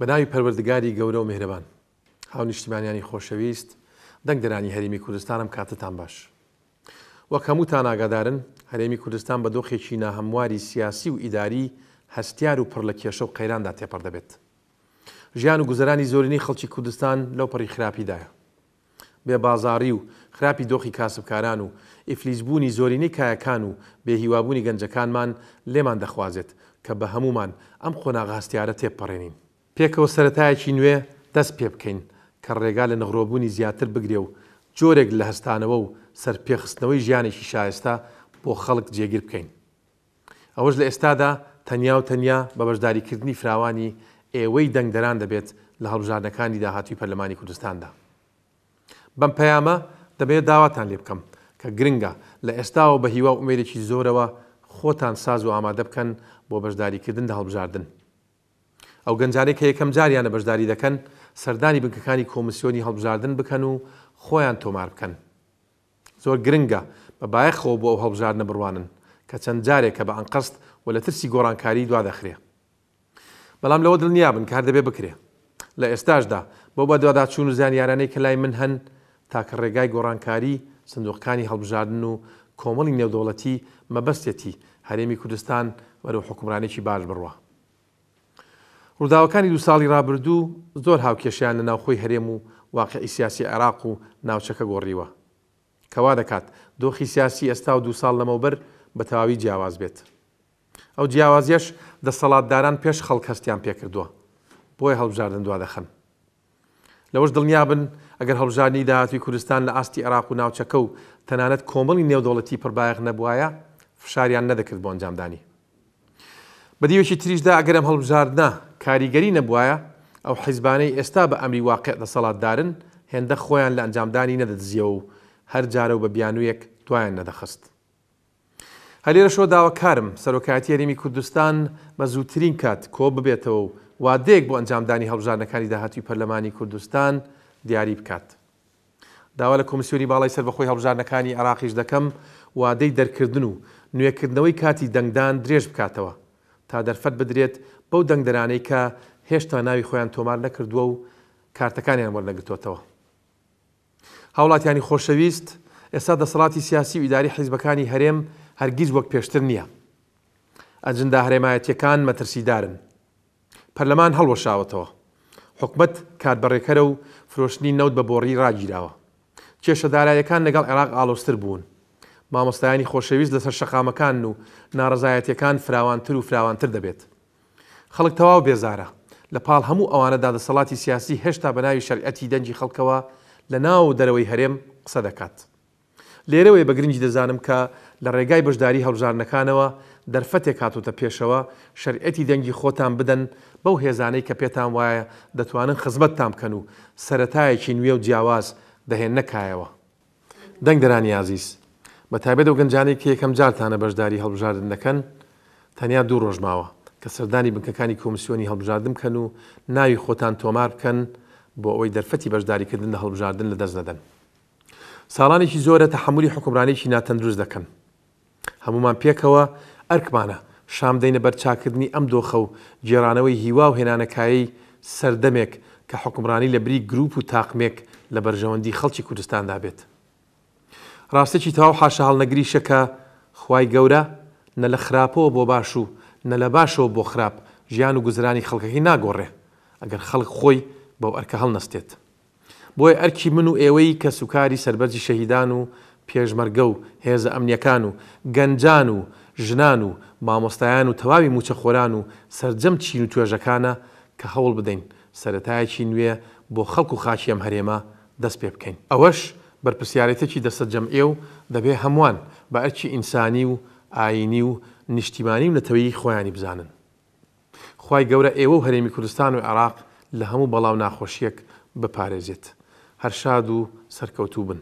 بەناوی پەروەردگاری گەورە و مهرەبان هاو نیشتیمانیانی خۆشەویست دەنگ دەرانی هەرمی کوردستانم کاتتان باش. وەک هەمووتان ئاگادارن هەرێمی کوردستان بە دۆخێکی ناهەمواری سیاسی و ئیداری هەستیار و پڕ لە کێشە و قەیراندا تێپەر دەبێت. ژیان و گوزارانی زۆرینەی خەڵکی کوردستان لەو پەڕی خراپیدایە. بێ بازاری و خراپی دۆخی کاسبکاران و ئیفلیسبوونی زۆرینەی کایەکان و بێهیوابوونی گەنجەکانمان لێمان دەخوازێت کە بە هەمومان ئەم خۆناغاستیارە تێپەڕێنین. پێکەوە سەتایەکی نوێ دەست پێ بکەین کە ڕێگا لە نەغڕۆبوونی زیاتر بگرێ و جۆرێک لە هەستانەوە و سەرپێخستنەوەی ژیانێکی شایستا بۆ خەڵک جێگیر بکەین. ئەوەش لە ئێستادا تەنیا و تەنیا بە بەشداریکردنی فراوانی ئێوەی دەنگدەران دەبێت لە هەڵبژارنەکانی داهاتوی پەرلەمانی کوردستاندا. بەم پەیامە دەبێت داواتان لێ بکەم کە گرنگە لە ئێستاەوە بە هیوا و ئومێرێکی زۆرەوە خۆتان ساز و ئامادە بکەن بۆ بەشداریکردن لە هەڵبژاردن. ئەو گەنجانێک یەکەم جاریانە بەشداری دەکەن سەردانی بنکەکانی کۆمسیۆنی هەڵبژاردن بکەن و خۆیان تۆمار بکەن زۆر گرنگە بە باەخەوە بۆ ئەو هەڵبژاردنە بڕوانن کە چەند جارێک کە بە ئەنقەست و لە ترسی گۆڕانکاری دوادەخرێ بەڵام لەوە دڵنیا بن کار دەبێ بکرێ لە ئێستاشدا بۆ بە دووادا چوون و زانیارانەی کە لای من هەن تاکە ڕێگای گۆڕانکاری سندوقەکانی هەڵبژاردن و کۆمەڵی نێودۆڵەتی مەبەستێتی هەرێمی کوردستان وەرە حکومرانێکی باش بڕوە ڕووداوەکانی دو ساڵی رابرردوو زۆر هاوکێشیان لە ناوخۆی هەرێم و واقعی سیاسی عراق و ناوچەکە گۆڕیوە کەوا دەکات دۆخی سیاسی ئێستا و دو ساڵ لەمەوبەر بە تەواوی جیاواز بێت ئەو جیاوازیەش دەسەڵاتداران پێش خەڵک هەستیان پێکردووە بۆی هەڵبژاردن دوا دەخن لەوەش دڵنیا بن ئەگەر هەڵژانی داهاتوی کوردستان لە ئاستی عراق و ناوچەکە و تەنانەت کۆمەڵی نێودوڵەتی پڕبایەخ نەبواە فشاریان نەدەکرد بۆ ئەنجامدانی بەدیوەکی تریشدا ئەگەرم هەڵبژاردنا کاریگەری نەبواە ئەو حیزبانەی ئێستا بە ئەمری واقعت لە سەڵاتدارن هێندە خۆیان لە ئەنجامدانی نەدەدزیە و هەر جارە و بە بیانویەک توانیان نەدەخست. هەلێرە شۆ داواکارم سەرۆکایەتی یاریمی کوردستان بە زووترین کات کۆ ببێتەوە و وادەیەک بۆ ئەنجامدانی هەڵبژارنەکانی داهاتوی پەرلەمانی کوردستان دیاری بکات. داوا لە کۆمسیۆنی باڵی سەر بەخۆی هەڵبژارنەکانی عراقیش دەکەم وادەی دەرکردن و نوێکردنەوەی کاتی دەنگدان درێژ بکاتەوە. تا دەرفەت بدرێت بەو دەنگدەرانەی کە هێشتا ناوی خۆیان تۆمار نەکردووە و کارتەکانیان وەرنەگرتوتەوە. هاوڵاتیانی خۆشەویست ئێستا دەسەڵاتی سیاسی و ئیداری حیزبەکانی هەرێم هەرگیز وەک پێشتر نییە. ئەجندا هەرێمایەتیەکان مەترسیدارن. پەرلەمان هەڵوەشاوەتەوە. حکومت کاربڕێکەرە و فرۆشتنی نەوت بە بۆڕی ڕاگیراوە. کێشەدارایەکان لەگەڵ عێراق ئالۆستر بوون. مامۆستایانی خۆشەویست لەسەر شەقامەکان و ناڕزایەتیەکان فراوانتر و فراوانتر دەبێت. خەڵک تەواو بێزارە لە پاڵ هەموو ئەوانە دادەسەڵاتی سیاسی هێشتا بەناوی شەرعەتی دەنجی خەڵکەوە لە ناو دەرەوەی هەرێم قسە دەکات. لێرەوەی بە گرنگی دەزانم کە لە ڕێگای بەشداری هەڵژارنەکانەوە دەرفەتێک هاتوتە پێشەوە شەرعەتی دەنگی خۆتان بدەن بەو هێزانەی کە پێتان وایە دەتوانن خزمەتتان بکەن و سەتایەکی نوێ و جیاواز دەهێن نەکایەوە. دەنگ دەرانی یازیست. بەتابێت و گەنجانێک یەکەم جارتانە بەشداری هەڵبژاردن دەکەن تەنیا دوو ڕۆژماوە کە سەردانی بنکەکانی کۆمسیۆنی هەڵبژاردن بکەن و ناوی خۆتان تۆمار بکەن بۆ ئەوەی دەرفەتی بەشداریکردن لە هەڵبژاردن لە دەست نەدەن. ساڵانێکی زۆرە تەحملی حکمرانێکی ناتەندروست دەکەن. هەمومان پێکەوە ئەرکمانە شام دەینە بەرچاکردنی ئەم دۆخە و جێرانەوەی هیوا و هێنانەکایی سەردەمێک کە حکمرانی لە بری گروپ و تاقمێک لە بەرژەوەندی خەڵکی کوردستاندا بێت. ڕاستێکی تاو حاشە هەڵنەگری شەکە خی گەورە نە لە خراپەوە بۆ باش و نە لە باشەوە بۆ خراپ ژیان و گوزرانی خەڵکەکەی ناگۆڕێ ئەگەر خەڵک خۆی بەو ئەرکە هەڵ نستێت بۆی ئەرکی من و ئێوەی کە سوکاری سربەرجی شەهیددان و پێشمەرگە و هێزە ئەمنیەکان و گەنجان و ژنان و مامۆستایان و تەواوی موچەخۆران و سرجەم چین و توێژەکانە کە هەوڵ بدەین سەتایەکی نوێ بۆ خەڵک و خاچی ئەم هەرێمە دەست پێ بکەین ئەوەش بەرپسیارەتێکی دەستە جەمعێ و دەبێ هەمووان بە ئەرچی ئینسانی و ئاینی و نیشتیمانی و نەتەوەی خۆیانی بزانن. خی گەورە ئێوە و هەرێمی کوردستان و عێراق لە هەموو بەڵاو ناخۆشیەک بپارێزێت. هەر شاد و سەرکەوتوو بن.